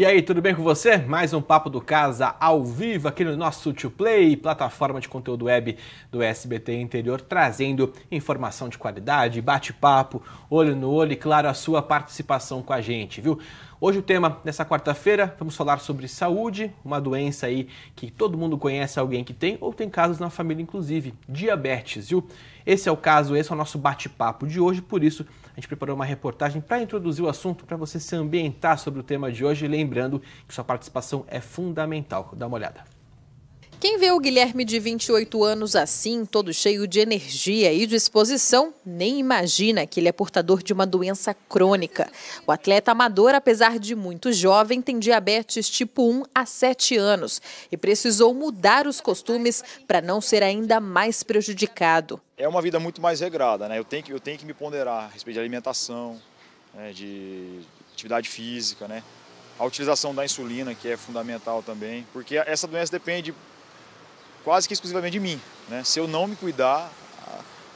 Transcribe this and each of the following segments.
E aí, tudo bem com você? Mais um Papo do Casa ao vivo aqui no nosso To Play, plataforma de conteúdo web do SBT Interior, trazendo informação de qualidade, bate-papo, olho no olho e, claro, a sua participação com a gente, viu? Hoje o tema dessa quarta-feira, vamos falar sobre saúde, uma doença aí que todo mundo conhece alguém que tem ou tem casos na família inclusive, diabetes, viu? Esse é o caso, esse é o nosso bate-papo de hoje, por isso gente preparou uma reportagem para introduzir o assunto, para você se ambientar sobre o tema de hoje. Lembrando que sua participação é fundamental. Dá uma olhada. Quem vê o Guilherme de 28 anos assim, todo cheio de energia e disposição, nem imagina que ele é portador de uma doença crônica. O atleta amador, apesar de muito jovem, tem diabetes tipo 1 há 7 anos e precisou mudar os costumes para não ser ainda mais prejudicado. É uma vida muito mais regrada, né? Eu tenho que, eu tenho que me ponderar a respeito de alimentação, né? de atividade física, né? A utilização da insulina, que é fundamental também, porque essa doença depende quase que exclusivamente de mim. Né? Se eu não me cuidar,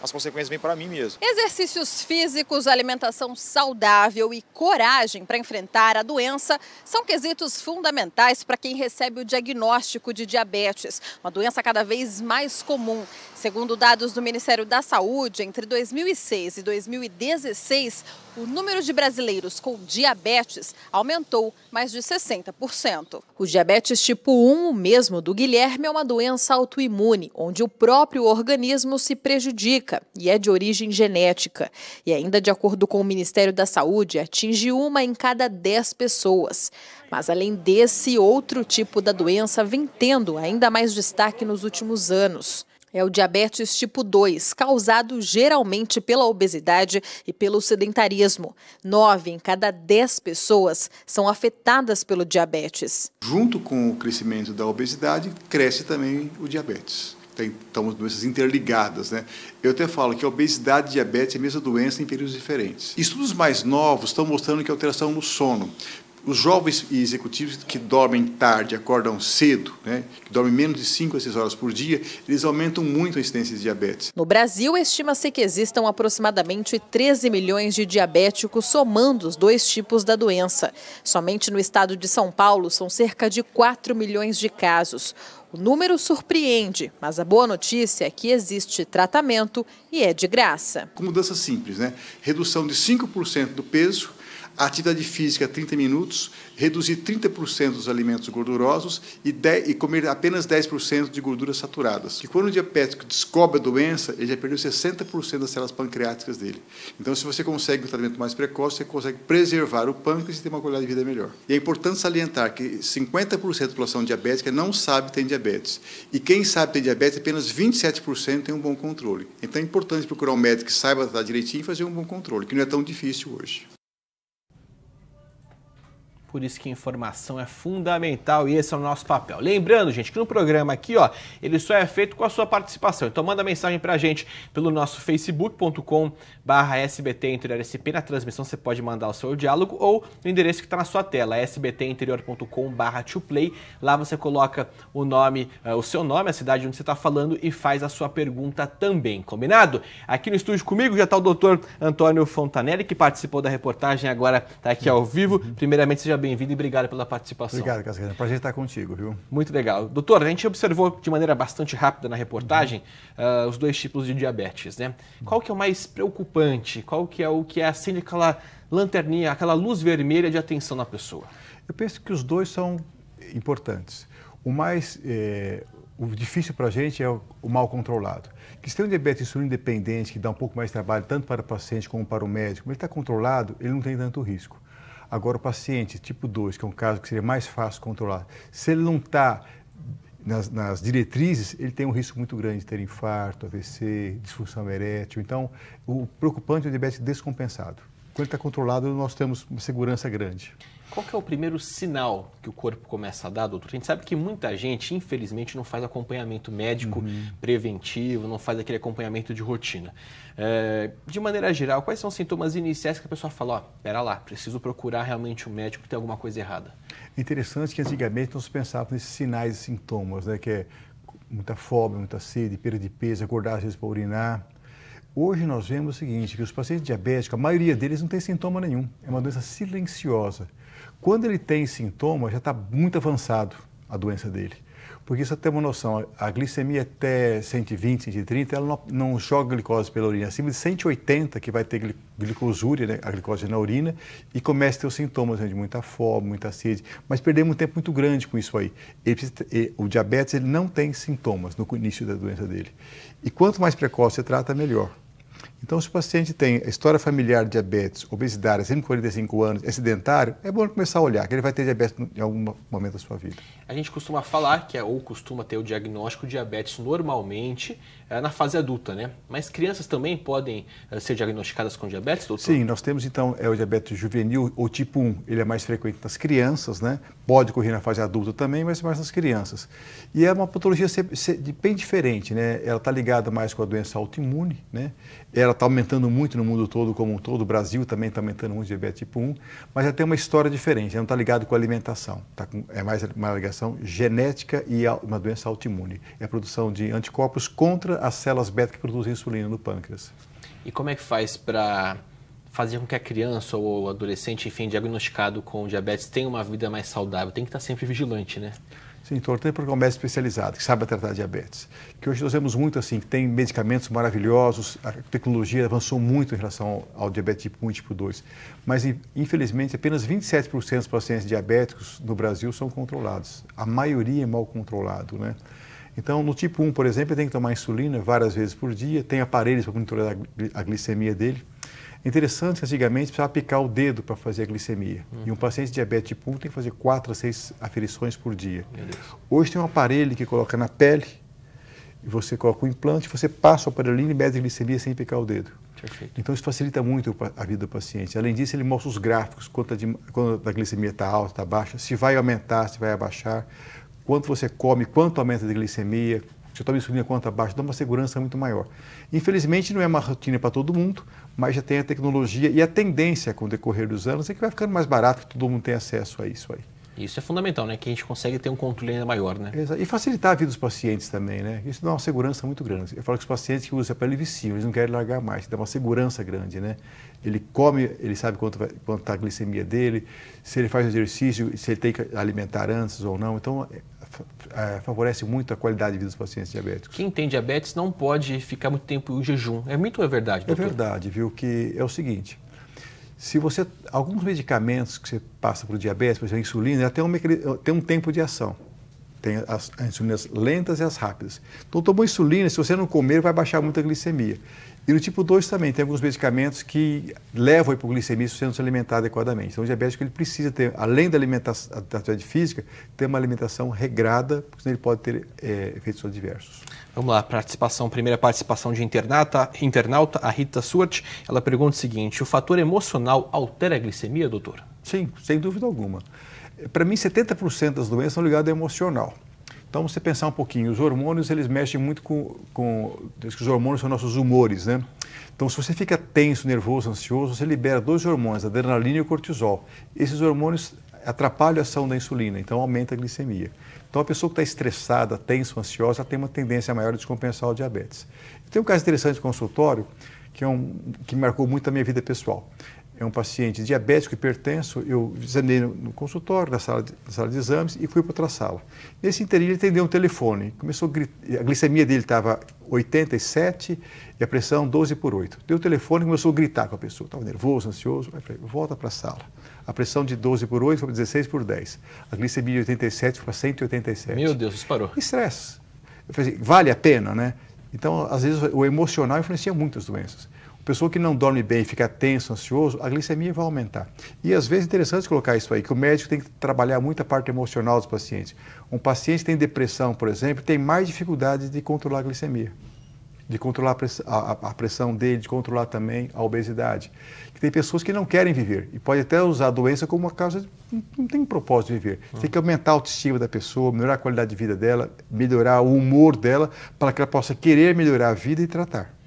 as consequências vêm para mim mesmo. Exercícios físicos, alimentação saudável e coragem para enfrentar a doença são quesitos fundamentais para quem recebe o diagnóstico de diabetes, uma doença cada vez mais comum. Segundo dados do Ministério da Saúde, entre 2006 e 2016, o número de brasileiros com diabetes aumentou mais de 60%. O diabetes tipo 1, o mesmo do Guilherme, é uma doença autoimune, onde o próprio organismo se prejudica e é de origem genética. E ainda de acordo com o Ministério da Saúde, atinge uma em cada dez pessoas. Mas além desse, outro tipo da doença vem tendo ainda mais destaque nos últimos anos. É o diabetes tipo 2, causado geralmente pela obesidade e pelo sedentarismo. Nove em cada dez pessoas são afetadas pelo diabetes. Junto com o crescimento da obesidade, cresce também o diabetes tem, estamos doenças interligadas. Né? Eu até falo que a obesidade e diabetes é a mesma doença em períodos diferentes. Estudos mais novos estão mostrando que a alteração no sono os jovens executivos que dormem tarde, acordam cedo, né, que dormem menos de 5 a 6 horas por dia, eles aumentam muito a incidência de diabetes. No Brasil, estima-se que existam aproximadamente 13 milhões de diabéticos somando os dois tipos da doença. Somente no estado de São Paulo são cerca de 4 milhões de casos. O número surpreende, mas a boa notícia é que existe tratamento e é de graça. Com mudança simples, né? Redução de 5% do peso atividade física, 30 minutos, reduzir 30% dos alimentos gordurosos e, 10, e comer apenas 10% de gorduras saturadas. Que quando o diabético descobre a doença, ele já perdeu 60% das células pancreáticas dele. Então, se você consegue um tratamento mais precoce, você consegue preservar o pâncreas e ter uma qualidade de vida melhor. E é importante salientar que 50% da população diabética não sabe ter diabetes. E quem sabe ter diabetes, apenas 27% tem um bom controle. Então, é importante procurar um médico que saiba tratar direitinho e fazer um bom controle, que não é tão difícil hoje. Por isso que informação é fundamental e esse é o nosso papel. Lembrando, gente, que no programa aqui, ó, ele só é feito com a sua participação. Então manda mensagem pra gente pelo nosso facebook.com barra SBT Interior SP. Na transmissão você pode mandar o seu diálogo ou no endereço que está na sua tela, sbtinterior.com barra play. Lá você coloca o nome, eh, o seu nome, a cidade onde você está falando e faz a sua pergunta também, combinado? Aqui no estúdio comigo já está o doutor Antônio Fontanelli, que participou da reportagem agora está aqui ao vivo. Primeiramente, seja bem-vindo e obrigado pela participação. Obrigado, Cascarinha. Prazer estar contigo, viu? Muito legal. Doutor, a gente observou de maneira bastante rápida na reportagem uhum. uh, os dois tipos de diabetes, né? Uhum. Qual que é o mais preocupante? Qual que é o que é acende assim, aquela lanterninha, aquela luz vermelha de atenção na pessoa? Eu penso que os dois são importantes. O mais eh, o difícil para a gente é o, o, mal controlado. Que se tem um diabetes insulino independente, que dá um pouco mais de trabalho tanto para o paciente como para o médico, mas ele está controlado, ele não tem tanto risco. Agora, o paciente tipo 2, que é um caso que seria mais fácil controlar, se ele não está nas, nas, diretrizes, ele tem um risco muito grande de ter infarto, AVC, disfunção erétil. Então, o preocupante é o diabetes descompensado. Quando ele está controlado, nós temos uma segurança grande. Qual que é o primeiro sinal que o corpo começa a dar, doutor? A gente sabe que muita gente, infelizmente, não faz acompanhamento médico uhum. preventivo, não faz aquele acompanhamento de rotina. É, de maneira geral, quais são os sintomas iniciais que a pessoa fala, ó, oh, pera lá, preciso procurar realmente um médico, tem alguma coisa errada? Interessante que antigamente nós pensávamos nesses sinais e sintomas, né, que é muita fome, muita sede, perda de peso, acordar às vezes para urinar. Hoje nós vemos o seguinte, que os pacientes diabéticos, a maioria deles não tem sintoma nenhum, é uma doença silenciosa. Quando ele tem sintoma, já está muito avançado a doença dele. Porque só tem uma noção, a glicemia é até 120, 130, ela não, não joga glicose pela urina. Acima de 180, que vai ter glicosúria, né, a glicose na urina, e começa a ter os sintomas né, de muita fome, muita sede. Mas perdemos um tempo muito grande com isso aí. Precisa, ele, o diabetes ele não tem sintomas no início da doença dele. E quanto mais precoce você trata, melhor. Então, se o paciente tem história familiar de diabetes, obesidade, sempre 45 anos, é sedentário, é bom começar a olhar, que ele vai ter diabetes em algum momento da sua vida. A gente costuma falar que é, ou costuma ter o diagnóstico de diabetes normalmente é, na fase adulta, né? Mas crianças também podem é, ser diagnosticadas com diabetes, doutor? Sim, nós temos então é, o diabetes juvenil ou tipo 1, ele é mais frequente nas crianças, né? pode ocorrer na fase adulta também, mas mais nas crianças. E é uma patologia bem diferente, né? Ela está ligada mais com a doença autoimune, né? Ela está aumentando muito no mundo todo, como um todo, o Brasil também está aumentando muito diabetes tipo 1, mas ela tem uma história diferente, ela não está ligada com a alimentação, tá com, é mais uma ligação genética e uma doença autoimune. É a produção de anticorpos contra as células beta que produzem insulina no pâncreas. E como é que faz para fazer com que a criança ou adolescente, enfim, diagnosticado com diabetes tenha uma vida mais saudável? Tem que estar sempre vigilante, né? Sim, porque é um médico especializado que sabe tratar diabetes. Que hoje nós vemos muito assim, que tem medicamentos maravilhosos, a tecnologia avançou muito em relação ao diabetes tipo 1 e tipo 2. Mas, infelizmente, apenas 27% dos pacientes diabéticos no Brasil são controlados. A maioria é mal controlado, né? Então, no tipo 1, por exemplo, ele tem que tomar insulina várias vezes por dia, tem aparelhos para monitorar a glicemia dele. Interessante que antigamente precisava picar o dedo para fazer a glicemia. Uhum. E um paciente de diabetes tipo 1 tem que fazer 4 a 6 aferições por dia. Hoje tem um aparelho que coloca na pele, e você coloca o um implante, você passa o aparelhinho e mede a glicemia sem picar o dedo. Perfeito. Então isso facilita muito a vida do paciente. Além disso, ele mostra os gráficos, quanto a, de, a glicemia está alta, está baixa, se vai aumentar, se vai abaixar, quanto você come, quanto aumenta a glicemia, já toma insulina conta abaixo, dá uma segurança muito maior. Infelizmente, não é uma rotina para todo mundo, mas já tem a tecnologia e a tendência com o decorrer dos anos é que vai ficando mais barato, que todo mundo tem acesso a isso aí. Isso é fundamental, né? Que a gente consegue ter um controle ainda maior, né? E facilitar a vida dos pacientes também, né? Isso dá uma segurança muito grande. Eu falo que os pacientes que usam a pele viciam, eles não querem largar mais, dá uma segurança grande, né? Ele come, ele sabe quanto está a glicemia dele, se ele faz exercício, se ele tem que alimentar antes ou não. Então, é, é, favorece muito a qualidade de vida dos pacientes diabéticos. Quem tem diabetes não pode ficar muito tempo em jejum. É muito é verdade, é doutor? É verdade, viu? Que é o seguinte, se você... Alguns medicamentos que você passa para o diabetes, por exemplo, a insulina, ela tem um, tem um tempo de ação. Tem as, as insulinas lentas e as rápidas. Então, tomou insulina, se você não comer, vai baixar muito a glicemia. E no tipo 2 também, tem alguns medicamentos que levam a hipoglicemia se você não se alimentar adequadamente. Então, o diabético ele precisa ter, além da alimentação, da atividade física, ter uma alimentação regrada, porque senão ele pode ter é, efeitos adversos. Vamos lá, participação, primeira participação de internata, internauta, a Rita Suart. Ela pergunta o seguinte, o fator emocional altera a glicemia, doutor? Sim, sem dúvida alguma. Para mim, 70% das doenças são ligadas ao emocional. Então, você pensar um pouquinho, os hormônios, eles mexem muito com, com... Os hormônios são nossos humores, né? Então, se você fica tenso, nervoso, ansioso, você libera dois hormônios, adrenalina e o cortisol. Esses hormônios atrapalham a ação da insulina, então aumenta a glicemia. Então, a pessoa que está estressada, tenso, ansiosa, tem uma tendência maior de descompensar o diabetes. Tem um caso interessante de consultório, que, é um, que marcou muito a minha vida pessoal é um paciente diabético, hipertenso, eu examinei no consultório, na sala de, na sala de exames e fui para outra sala. Nesse interior, ele atendeu um telefone, começou a, gritar, a glicemia dele estava 87 e a pressão 12 por 8. Deu o telefone e começou a gritar com a pessoa, estava nervoso, ansioso, aí falei, volta para a sala. A pressão de 12 por 8 foi para 16 por 10, a glicemia de 87 foi para 187. Meu Deus, disparou. Estresse. Eu falei, assim, vale a pena, né? Então, às vezes, o emocional influencia muito as doenças. A pessoa que não dorme bem, fica tenso, ansioso, a glicemia vai aumentar. E às vezes é interessante colocar isso aí, que o médico tem que trabalhar muito a parte emocional dos pacientes. Um paciente que tem depressão, por exemplo, tem mais dificuldades de controlar a glicemia, de controlar a pressão dele, de controlar também a obesidade. tem pessoas que não querem viver e pode até usar a doença como uma causa, de, não tem um propósito de viver. Tem que aumentar a autoestima da pessoa, melhorar a qualidade de vida dela, melhorar o humor dela, para que ela possa querer melhorar a vida e tratar.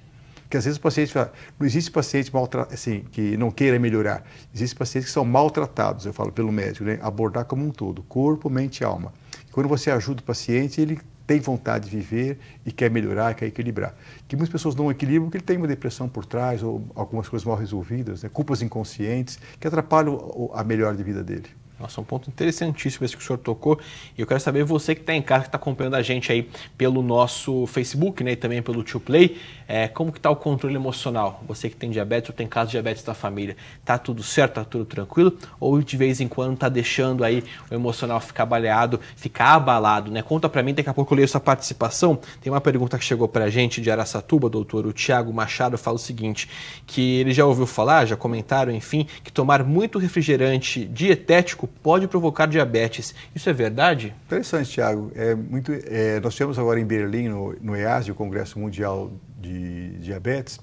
Porque às vezes o paciente fala, não existe paciente assim, que não queira melhorar. Existem pacientes que são maltratados, eu falo pelo médico, né? abordar como um todo, corpo, mente e alma. quando você ajuda o paciente, ele tem vontade de viver e quer melhorar, quer equilibrar. Que muitas pessoas não equilibram porque ele tem uma depressão por trás ou algumas coisas mal resolvidas, né? culpas inconscientes que atrapalham a melhora de vida dele. Nossa, é um ponto interessantíssimo esse que o senhor tocou. E eu quero saber, você que está em casa, que está acompanhando a gente aí pelo nosso Facebook né, e também pelo Tio Play, é, como que está o controle emocional? Você que tem diabetes ou tem caso de diabetes da família, está tudo certo, está tudo tranquilo? Ou de vez em quando está deixando aí o emocional ficar baleado, ficar abalado? Né? Conta para mim, daqui a pouco eu leio essa participação. Tem uma pergunta que chegou para a gente de Aracatuba, doutor. O Tiago Machado fala o seguinte, que ele já ouviu falar, já comentaram, enfim, que tomar muito refrigerante dietético pode provocar diabetes. Isso é verdade? Interessante, Tiago. É muito, é, nós tivemos agora em Berlim, no, no EASD, o Congresso Mundial de Diabetes,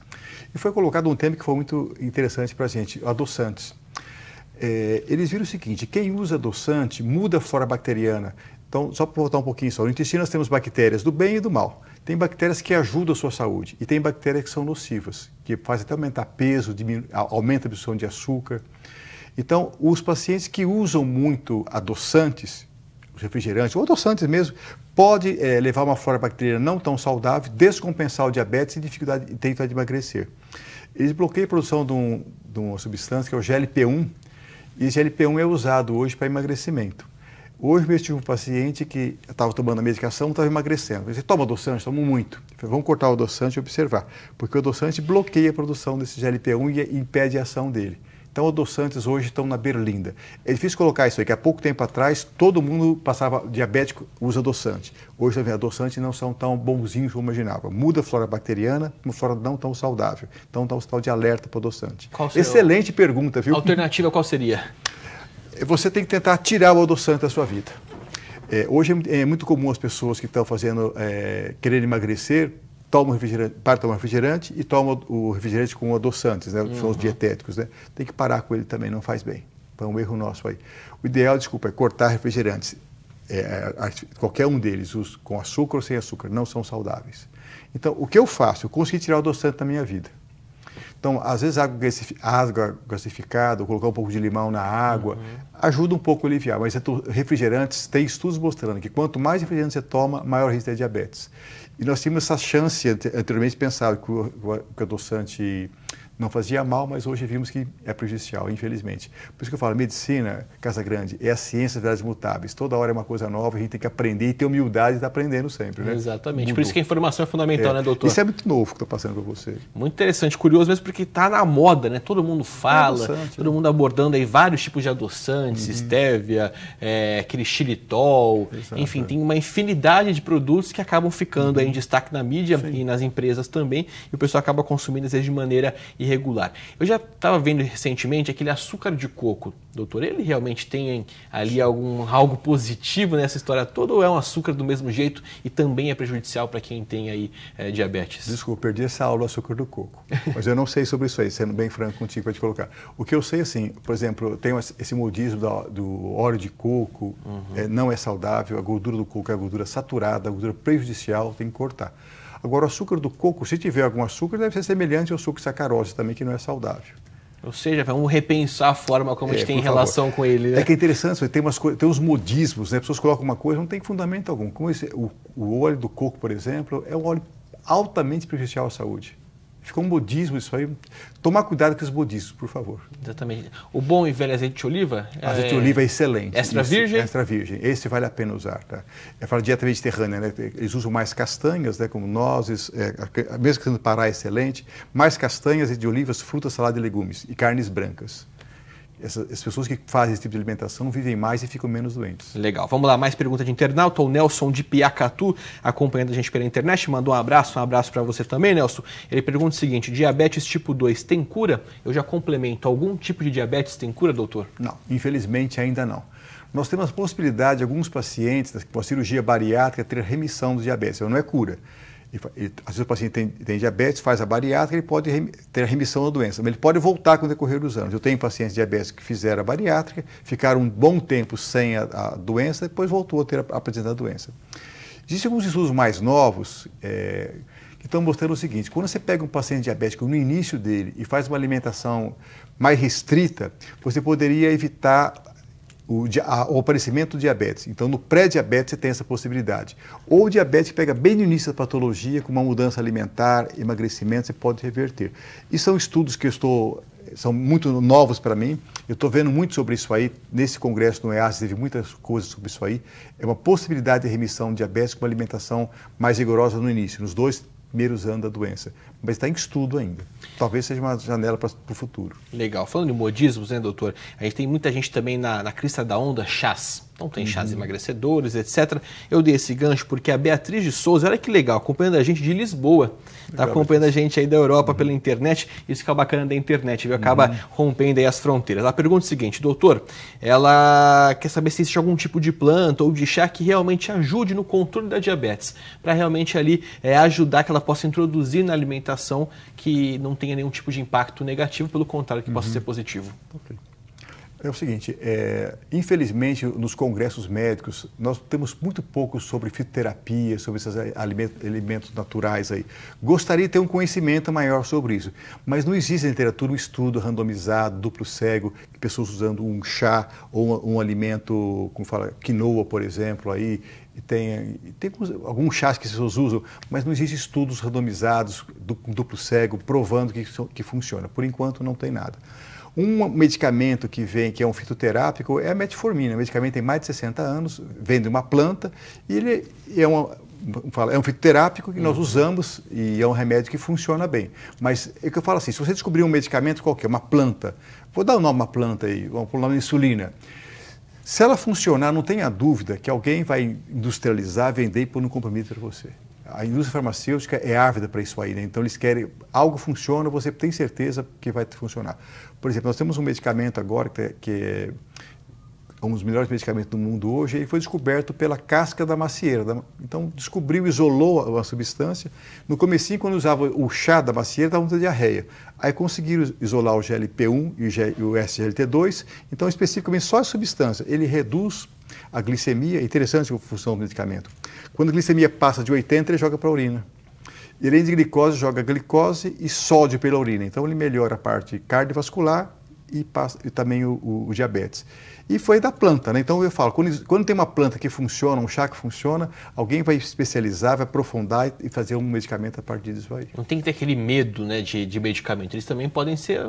e foi colocado um tema que foi muito interessante para a gente, adoçantes. É, eles viram o seguinte, quem usa adoçante muda a flora bacteriana. Então, só para voltar um pouquinho só, no intestino nós temos bactérias do bem e do mal. Tem bactérias que ajudam a sua saúde e tem bactérias que são nocivas, que fazem até aumentar peso, aumenta a absorção de açúcar. Então, os pacientes que usam muito adoçantes, refrigerantes ou adoçantes mesmo, pode é, levar uma flora bacteriana não tão saudável, descompensar o diabetes e dificuldade, ter tentar de emagrecer. Eles bloqueiam a produção de, um, de uma substância que é o GLP-1, e GLP-1 é usado hoje para emagrecimento. Hoje mesmo tive um paciente que estava tomando a medicação, estava emagrecendo. disse, toma adoçante? toma muito. Falei, vamos cortar o adoçante e observar, porque o adoçante bloqueia a produção desse GLP-1 e impede a ação dele. Então, adoçantes hoje estão na berlinda. É difícil colocar isso aí, que há pouco tempo atrás todo mundo passava diabético, usa adoçante. Hoje, também, adoçantes não são tão bonzinhos como imaginava. Muda a flora bacteriana, uma flora não tão saudável. Então, dá um sinal de alerta para o adoçante. Excelente pergunta, viu? Alternativa qual seria? É, você tem que tentar tirar o adoçante da sua vida. É, hoje é, muito comum as pessoas que estão fazendo, é, querendo emagrecer, toma refrigerante, para tomar refrigerante e toma o refrigerante com adoçantes, né? Uhum. São os uhum. dietéticos, né? Tem que parar com ele também, não faz bem. foi um erro nosso aí. O ideal, desculpa, é cortar refrigerantes. É, é qualquer um deles, os com açúcar ou sem açúcar, não são saudáveis. Então, o que eu faço? Eu consegui tirar o adoçante da minha vida. Então, às vezes, água gasificada, colocar um pouco de limão na água, uhum. ajuda um pouco a aliviar. Mas é refrigerantes, tem estudos mostrando que quanto mais refrigerante você toma, maior risco de diabetes. E nós tínhamos essa chance, anteriormente pensava que o, que o adoçante não fazia mal, mas hoje vimos que é prejudicial, infelizmente. Por isso que eu falo, medicina, Casa Grande, é a ciência das verdades mutáveis. Toda hora é uma coisa nova, a gente tem que aprender e ter humildade de estar tá aprendendo sempre, né? Exatamente. Mudou. Por isso que a informação é fundamental, é. né, doutor? Isso é muito novo que estou passando para você. Muito interessante, curioso mesmo, porque está na moda, né? Todo mundo fala, é todo né? mundo abordando aí vários tipos de adoçantes, uhum. estévia, é, aquele xilitol, Exato. enfim, tem uma infinidade de produtos que acabam ficando uhum. aí em uhum. destaque na mídia Sim. e nas empresas também, e o pessoal acaba consumindo às vezes de maneira irregular. Eu já estava vendo recentemente aquele açúcar de coco. Doutor, ele realmente tem ali algum, algo positivo nessa história toda ou é um açúcar do mesmo jeito e também é prejudicial para quem tem aí é, diabetes? Desculpa, perdi essa aula do açúcar do coco. Mas eu não sei sobre isso aí, sendo bem franco contigo para te colocar. O que eu sei, assim, por exemplo, tem esse modismo do, do óleo de coco, uhum. é, não é saudável, a gordura do coco é a gordura saturada, a gordura prejudicial, tem que cortar. Agora, o açúcar do coco, se tiver algum açúcar, deve ser semelhante ao suco sacarose também, que não é saudável. Ou seja, vamos repensar a forma como é, a gente tem relação com ele. Né? É que é interessante, tem, umas, tem uns modismos, né? As pessoas colocam uma coisa, não tem fundamento algum. Como esse, o, o óleo do coco, por exemplo, é um óleo altamente prejudicial à saúde. Ficou um budismo isso aí. Tomar cuidado com os budistas, por favor. Exatamente. O bom e velho azeite de oliva? É... Azeite de oliva é excelente. Extra virgem? extra virgem. Esse vale a pena usar, tá? É para dieta mediterrânea, né? Eles usam mais castanhas, né? Como nozes, é, mesmo que no Pará é excelente. Mais castanhas, azeite de olivas, frutas, salada e legumes. E carnes brancas essas, essas, pessoas que fazem esse tipo de alimentação vivem mais e ficam menos doentes. Legal. Vamos lá, mais pergunta de internauta. O Nelson de Piacatu, acompanhando a gente pela internet, mandou um abraço, um abraço para você também, Nelson. Ele pergunta o seguinte: diabetes tipo 2 tem cura? Eu já complemento. Algum tipo de diabetes tem cura, doutor? Não, infelizmente ainda não. Nós temos a possibilidade de alguns pacientes com a cirurgia bariátrica ter remissão do diabetes, não é cura. E, e, às vezes o paciente tem, tem, diabetes, faz a bariátrica, ele pode rem, ter a remissão da doença, mas ele pode voltar com o decorrer dos anos. Eu tenho pacientes diabéticos que fizeram a bariátrica, ficaram um bom tempo sem a, a doença, depois voltou a ter a, a da doença. Existem alguns estudos mais novos é, que estão mostrando o seguinte: quando você pega um paciente diabético no início dele e faz uma alimentação mais restrita, você poderia evitar o, a, o aparecimento do diabetes. Então, no pré-diabetes, você tem essa possibilidade. Ou o diabetes pega bem no início da patologia, com uma mudança alimentar, emagrecimento, você pode reverter. E são estudos que eu estou são muito novos para mim. Eu estou vendo muito sobre isso aí. Nesse congresso no EAS teve muitas coisas sobre isso aí. É uma possibilidade de remissão diabetes com uma alimentação mais rigorosa no início, nos dois, primeiros anos da doença. Mas está em estudo ainda. Talvez seja uma janela para o futuro. Legal. Falando de modismos, né, doutor? A gente tem muita gente também na, na crista da onda chás. Então tem chás uhum. emagrecedores, etc. Eu dei esse gancho porque a Beatriz de Souza, olha que legal, acompanhando a gente de Lisboa. Está acompanhando a gente aí da Europa uhum. pela internet. Isso que é o bacana da internet, viu? Acaba uhum. rompendo aí as fronteiras. Ela pergunta é o seguinte, doutor, ela quer saber se existe algum tipo de planta ou de chá que realmente ajude no controle da diabetes, para realmente ali é, ajudar que ela possa introduzir na alimentação que não tenha nenhum tipo de impacto negativo, pelo contrário, que possa uhum. ser positivo. Okay. É o seguinte, é, infelizmente nos congressos médicos nós temos muito pouco sobre fitoterapia, sobre esses alimentos, alimentos, naturais aí. Gostaria de ter um conhecimento maior sobre isso, mas não existe na literatura um estudo randomizado, duplo cego, pessoas usando um chá ou um, um alimento, como fala, quinoa, por exemplo, aí, tem, tem alguns chás que as pessoas usam, mas não existem estudos randomizados, duplo cego, provando que, que funciona. Por enquanto, não tem nada. Um medicamento que vem, que é um fitoterápico, é a metformina. O medicamento tem mais de 60 anos, vem de uma planta e ele é é um fitoterápico que nós uhum. usamos e é um remédio que funciona bem. Mas é que eu falo assim, se você descobrir um medicamento qualquer, uma planta, vou dar o um nome uma planta aí, vamos pôr o nome insulina. Se ela funcionar, não tenha dúvida que alguém vai industrializar, vender e pôr no compromisso para você a indústria farmacêutica é ávida para isso aí, né? então eles querem algo funciona, você tem certeza que vai funcionar. Por exemplo, nós temos um medicamento agora que é, que é um dos melhores medicamentos do mundo hoje, ele foi descoberto pela casca da macieira. Então, descobriu, isolou a substância. No comecinho, quando usava o chá da macieira, dava muita diarreia. Aí conseguiram isolar o GLP-1 e o SGLT-2. Então, especificamente, só a substância. Ele reduz a glicemia. É interessante a função do medicamento. Quando a glicemia passa de 80, ele joga para a urina. E além de glicose, joga glicose e sódio pela urina. Então, ele melhora a parte cardiovascular e, e também o, o, o, diabetes. E foi da planta, né? Então eu falo, quando, quando, tem uma planta que funciona, um chá que funciona, alguém vai especializar, vai aprofundar e, e fazer um medicamento a partir disso aí. Não tem que ter aquele medo né, de, de medicamento. Eles também podem ser.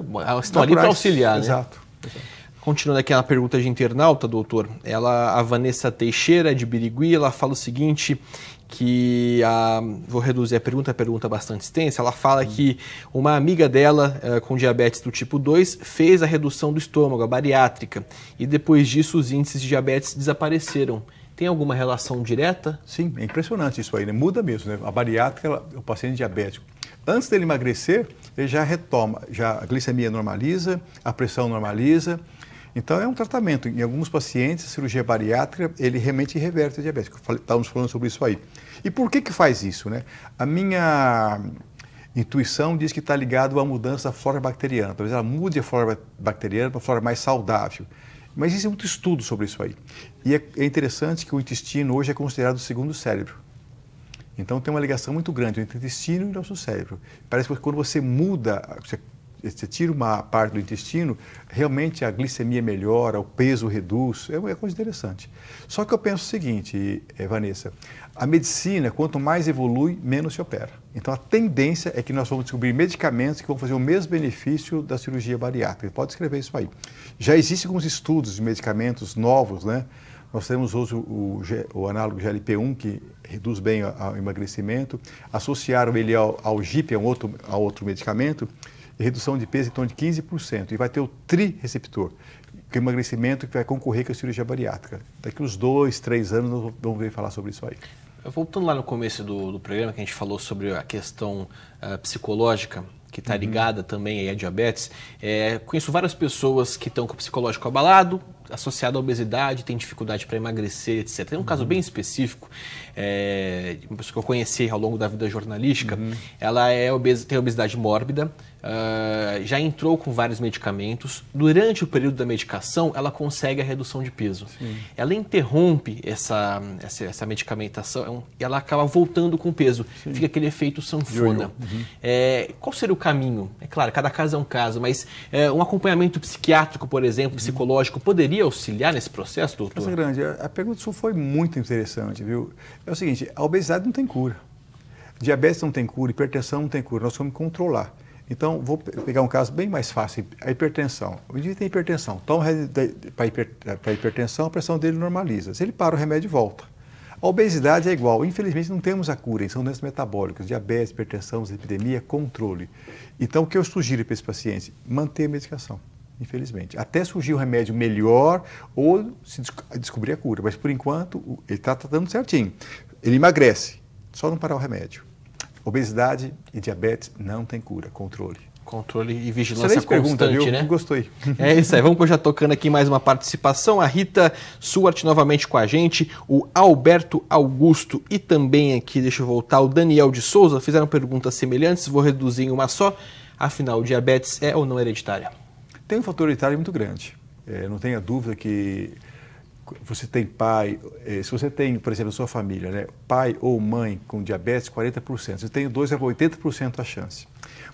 Estão ali para auxiliar, né? Exato. exato. Continuando aqui a pergunta de internauta, doutor, ela, a Vanessa Teixeira de Birigui, ela fala o seguinte: que a, vou reduzir a pergunta, a pergunta bastante extensa, ela fala hum. que uma amiga dela uh, com diabetes do tipo 2 fez a redução do estômago, a bariátrica, e depois disso os índices de diabetes desapareceram. Tem alguma relação direta? Sim, é impressionante isso aí, né? muda mesmo. Né? A bariátrica, ela, o paciente diabético, antes dele emagrecer, ele já retoma, já a glicemia normaliza, a pressão normaliza, então, é um tratamento. Em alguns pacientes, a cirurgia bariátrica, ele realmente reverte o diabetes. Estávamos falando sobre isso aí. E por que, que faz isso? Né? A minha intuição diz que está ligado à mudança da flora bacteriana. Talvez ela mude a flora bacteriana para uma flora mais saudável. Mas existe muito estudo sobre isso aí. E é, é interessante que o intestino hoje é considerado o segundo cérebro. Então tem uma ligação muito grande entre o intestino e o nosso cérebro. Parece que quando você muda, você você tira uma parte do intestino, realmente a glicemia melhora, o peso reduz, é uma é coisa interessante. Só que eu penso o seguinte, eh, Vanessa, a medicina, quanto mais evolui, menos se opera. Então a tendência é que nós vamos descobrir medicamentos que vão fazer o mesmo benefício da cirurgia bariátrica. Pode escrever isso aí. Já existem alguns estudos de medicamentos novos, né? Nós temos hoje o, o, o análogo GLP-1, que reduz bem o emagrecimento. Associaram ele ao, ao GIP, a é um outro, a outro medicamento redução de peso em torno de 15%. E vai ter o tri-receptor, que é um emagrecimento que vai concorrer com a cirurgia bariátrica. Daqui uns dois, três anos nós vamos ver falar sobre isso aí. Voltando lá no começo do, do programa, que a gente falou sobre a questão uh, psicológica, que está uhum. ligada uhum. também à diabetes, é, conheço várias pessoas que estão com o psicológico abalado, associado à obesidade, tem dificuldade para emagrecer, etc. Tem um uhum. caso bem específico, é, uma pessoa que eu conheci ao longo da vida jornalística, uhum. ela é obesa, tem obesidade mórbida, uh, já entrou com vários medicamentos. Durante o período da medicação, ela consegue a redução de peso. Sim. Ela interrompe essa, essa, essa medicamentação é e ela acaba voltando com peso. Sim. Fica aquele efeito sanfona. Uhum. É, qual seria o caminho? É claro, cada caso é um caso, mas é, um acompanhamento psiquiátrico, por exemplo, uhum. psicológico, poderia poderia auxiliar nesse processo, doutor? grande, a pergunta do senhor foi muito interessante, viu? É o seguinte, a obesidade não tem cura. Diabetes não tem cura, hipertensão não tem cura, nós vamos controlar. Então, vou pegar um caso bem mais fácil, a hipertensão. O indivíduo tem hipertensão, toma para a hipertensão, a pressão dele normaliza. Se ele para, o remédio volta. A obesidade é igual. Infelizmente, não temos a cura, são doenças metabólicas, diabetes, hipertensão, epidemia, controle. Então, o que eu sugiro para esse paciente? Manter a medicação infelizmente. Até surgir o um remédio melhor ou se descobrir a cura. Mas por enquanto, ele está tratando certinho. Ele emagrece, só não parar o remédio. Obesidade e diabetes não tem cura, controle. Controle e vigilância Excelente constante, pergunta, viu? né? Gostei. É isso aí. Vamos já tocando aqui mais uma participação. A Rita Suart novamente com a gente, o Alberto Augusto e também aqui, deixa eu voltar, o Daniel de Souza fizeram perguntas semelhantes. Vou reduzir em uma só. Afinal, diabetes é ou não hereditária? Tem um fator hereditário muito grande. É, não tenha dúvida que você tem pai, é, se você tem, por exemplo, sua família, né, pai ou mãe com diabetes, 40%. Você tem dois é a 80% a chance.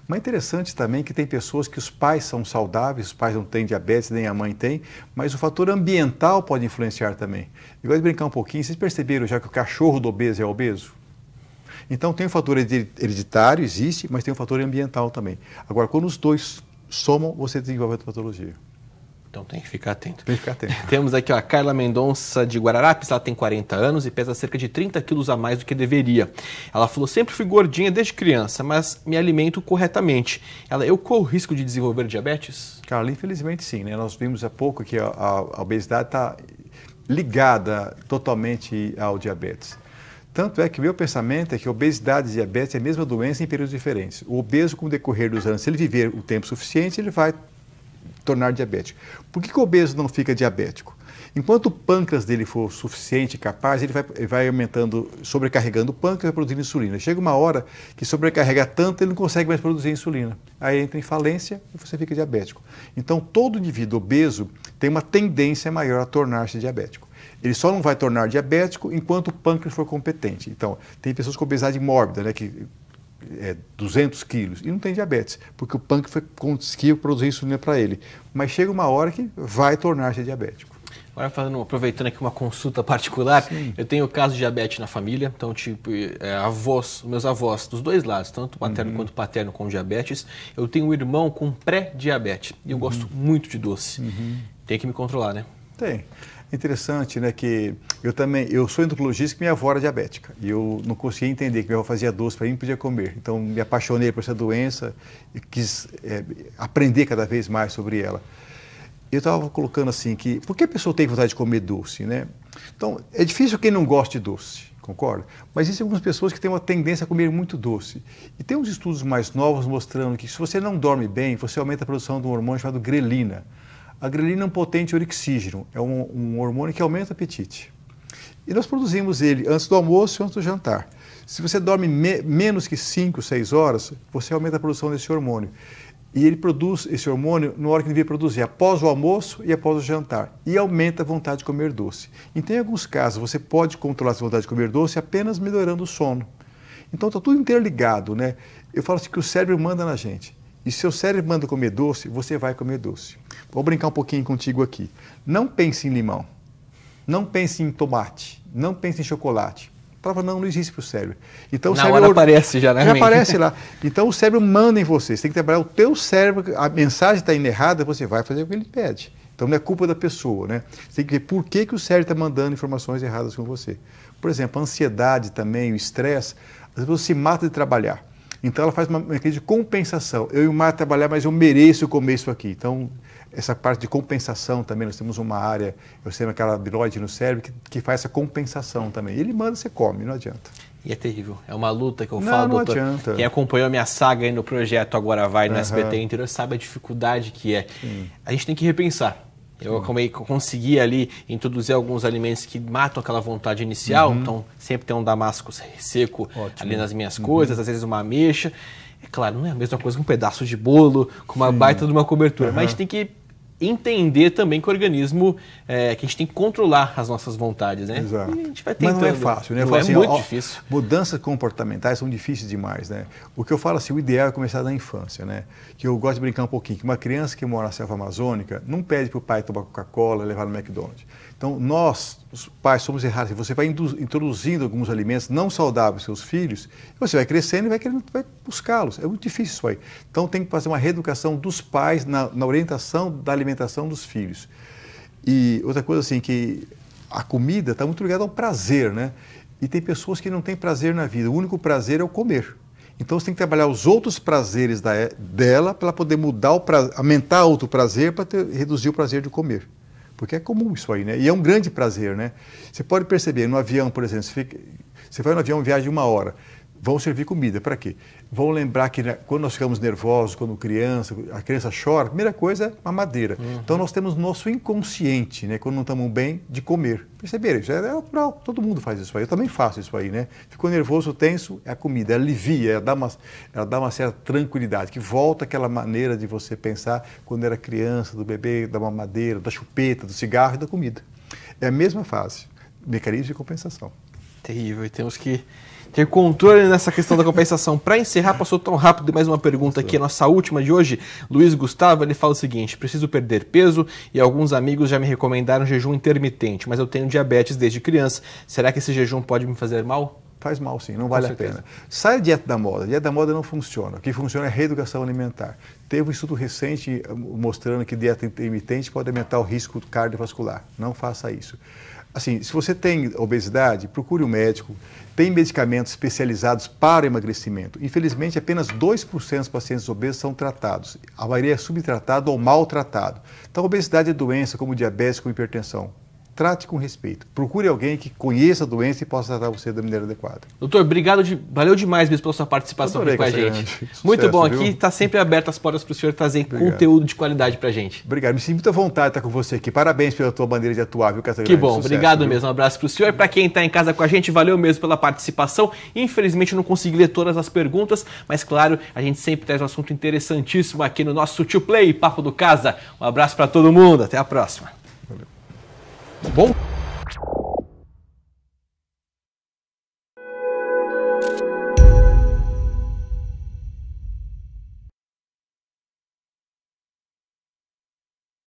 Mas é interessante também que tem pessoas que os pais são saudáveis, os pais não têm diabetes, nem a mãe tem, mas o fator ambiental pode influenciar também. Eu gosto de brincar um pouquinho, vocês perceberam já que o cachorro do obeso é obeso? Então tem o um fator hereditário, existe, mas tem o um fator ambiental também. Agora, quando os dois somam, você desenvolve a patologia. Então tem que ficar atento. Tem que ficar atento. Temos aqui ó, a Carla Mendonça de Guararapes, ela tem 40 anos e pesa cerca de 30 quilos a mais do que deveria. Ela falou, sempre fui gordinha desde criança, mas me alimento corretamente. Ela, eu corro risco de desenvolver diabetes? Carla, infelizmente sim. Né? Nós vimos há pouco que a, a, a obesidade está ligada totalmente ao diabetes. Tanto é que meu pensamento é que obesidade e diabetes é a mesma doença em períodos diferentes. O obeso, com o decorrer dos anos, se ele viver o tempo suficiente, ele vai tornar diabético. Por que, que o obeso não fica diabético? Enquanto o pâncreas dele for suficiente, capaz, ele vai, ele vai aumentando, sobrecarregando o pâncreas, vai produzindo insulina. Chega uma hora que sobrecarrega tanto, ele não consegue mais produzir insulina. Aí entra em falência e você fica diabético. Então, todo indivíduo obeso tem uma tendência maior a tornar-se diabético. Ele só não vai tornar diabético enquanto o pâncreas for competente. Então, tem pessoas com obesidade mórbida, né, que é 200 quilos, e não tem diabetes, porque o pâncreas foi, conseguiu produzir insulina para ele. Mas chega uma hora que vai tornar-se diabético. Agora, fazendo, aproveitando aqui uma consulta particular, Sim. eu tenho o caso de diabetes na família, então, tipo, é, avós, meus avós dos dois lados, tanto materno uhum. quanto paterno com diabetes. Eu tenho um irmão com pré-diabetes e eu uhum. gosto muito de doce. Uhum. Tem que me controlar, né? Tem. Interessante, né? Que eu também, eu sou endocrinologista que minha avó era diabética. E eu não conseguia entender que minha avó fazia doce para mim não podia comer. Então, me apaixonei por essa doença e quis é, aprender cada vez mais sobre ela. Eu estava colocando assim que, por que a pessoa tem vontade de comer doce, né? Então, é difícil quem não gosta de doce concorda? Mas existem algumas pessoas que têm uma tendência a comer muito doce. E tem uns estudos mais novos mostrando que se você não dorme bem, você aumenta a produção de um hormônio chamado grelina. A grelina é um potente orixígeno, é um, um hormônio que aumenta o apetite. E nós produzimos ele antes do almoço e antes do jantar. Se você dorme me menos que 5, 6 horas, você aumenta a produção desse hormônio. E ele produz esse hormônio na hora que devia produzir, após o almoço e após o jantar. E aumenta a vontade de comer doce. Então, em alguns casos, você pode controlar essa vontade de comer doce apenas melhorando o sono. Então, está tudo interligado, né? Eu falo assim que o cérebro manda na gente. E se o cérebro manda comer doce, você vai comer doce. Vou brincar um pouquinho contigo aqui. Não pense em limão, não pense em tomate, não pense em chocolate. Prova não, não existe para o cérebro. Então, Na o cérebro aparece já, né? Já aparece lá. Então o cérebro manda em você. Você tem que trabalhar o teu cérebro. A mensagem está indo errada, você vai fazer o que ele pede. Então não é culpa da pessoa, né? Você tem que ver por que, que o cérebro está mandando informações erradas com você. Por exemplo, a ansiedade também, o estresse. As pessoas se matam de trabalhar. Então ela faz uma, uma de compensação. Eu e o Mar trabalhar, mas eu mereço comer isso aqui. Então essa parte de compensação também. Nós temos uma área, eu sei, aquela viroide no cérebro, que, que faz essa compensação também. Ele manda, você come, não adianta. E é terrível. É uma luta que eu não, falo, não doutor. Adianta. Quem acompanhou a minha saga aí no projeto Agora Vai, no uhum. SBT inteiro, sabe a dificuldade que é. Sim. A gente tem que repensar. Eu comei, consegui ali introduzir alguns alimentos que matam aquela vontade inicial. Uhum. Então, sempre tem um damasco seco Ótimo. ali nas minhas uhum. coisas, às vezes uma ameixa. É claro, não é a mesma coisa que um pedaço de bolo, com uma Sim. baita de uma cobertura. Mas a gente tem que entender também que o organismo é, que a gente tem que controlar as nossas vontades, né? Exato. Mas não é fácil, né? Não é assim, muito ó, difícil. Mudanças comportamentais são difíceis demais, né? O que eu falo assim, o ideal é começar na infância, né? Que eu gosto de brincar um pouquinho, que uma criança que mora na selva amazônica não pede para o pai tomar Coca-Cola, levar no McDonald's. Então, nós, os pais, somos errados. Você vai introduzindo alguns alimentos não saudáveis aos seus filhos, você vai crescendo e vai, querendo, vai buscá-los. É muito difícil isso aí. Então, tem que fazer uma reeducação dos pais na, na orientação da alimentação alimentação dos filhos. E outra coisa assim, que a comida está muito ligada ao prazer, né? E tem pessoas que não têm prazer na vida. O único prazer é o comer. Então você tem que trabalhar os outros prazeres da, dela para poder mudar o prazer, aumentar outro prazer para reduzir o prazer de comer. Porque é comum isso aí, né? E é um grande prazer, né? Você pode perceber, no avião, por exemplo, você, fica, você vai no avião viagem de uma hora vão servir comida. Para quê? Vão lembrar que né, quando nós ficamos nervosos, quando criança, a criança chora, a primeira coisa é mamadeira. Uhum. Então nós temos nosso inconsciente, né, quando não estamos bem, de comer. Perceberam? Isso é, é natural, todo mundo faz isso aí. Eu também faço isso aí, né? Ficou nervoso, tenso, é a comida, ela alivia, ela dá uma, ela dá uma certa tranquilidade, que volta aquela maneira de você pensar quando era criança, do bebê, da mamadeira, da chupeta, do cigarro e da comida. É a mesma fase, mecanismo de compensação. Terrível, e temos que ter controle nessa questão da compensação. Para encerrar, passou tão rápido, mais uma pergunta aqui, a nossa última de hoje. Luiz Gustavo, ele fala o seguinte: preciso perder peso e alguns amigos já me recomendaram jejum intermitente, mas eu tenho diabetes desde criança. Será que esse jejum pode me fazer mal? Faz mal sim, não vale a pena. Sai da dieta da moda. A dieta da moda não funciona. O que funciona é reeducação alimentar. Teve um estudo recente eh, mostrando que dieta intermitente pode aumentar o risco cardiovascular. Não faça isso assim, se você tem obesidade, procure um médico. Tem medicamentos especializados para emagrecimento. Infelizmente, apenas 2% dos pacientes obesos são tratados. A maioria é subtratado ou maltratado. Então, a obesidade é doença, como diabetes, como hipertensão trate com respeito. Procure alguém que conheça a doença e possa tratar você da maneira adequada. Doutor, obrigado, de, valeu demais mesmo pela sua participação aqui com a gente. Sucesso, Muito bom viu? aqui, está sempre aberto as portas para o senhor trazer obrigado. conteúdo de qualidade para a gente. Obrigado, me sinto muita vontade de estar com você aqui. Parabéns pela tua maneira de atuar, viu, Catarina? Que bom, Sucesso, obrigado viu? mesmo. Um abraço para o senhor. Para quem está em casa com a gente, valeu mesmo pela participação. Infelizmente, eu não consegui ler todas as perguntas, mas claro, a gente sempre traz um assunto interessantíssimo aqui no nosso Tio Play, Papo do Casa. Um abraço para todo mundo, até a próxima. Bom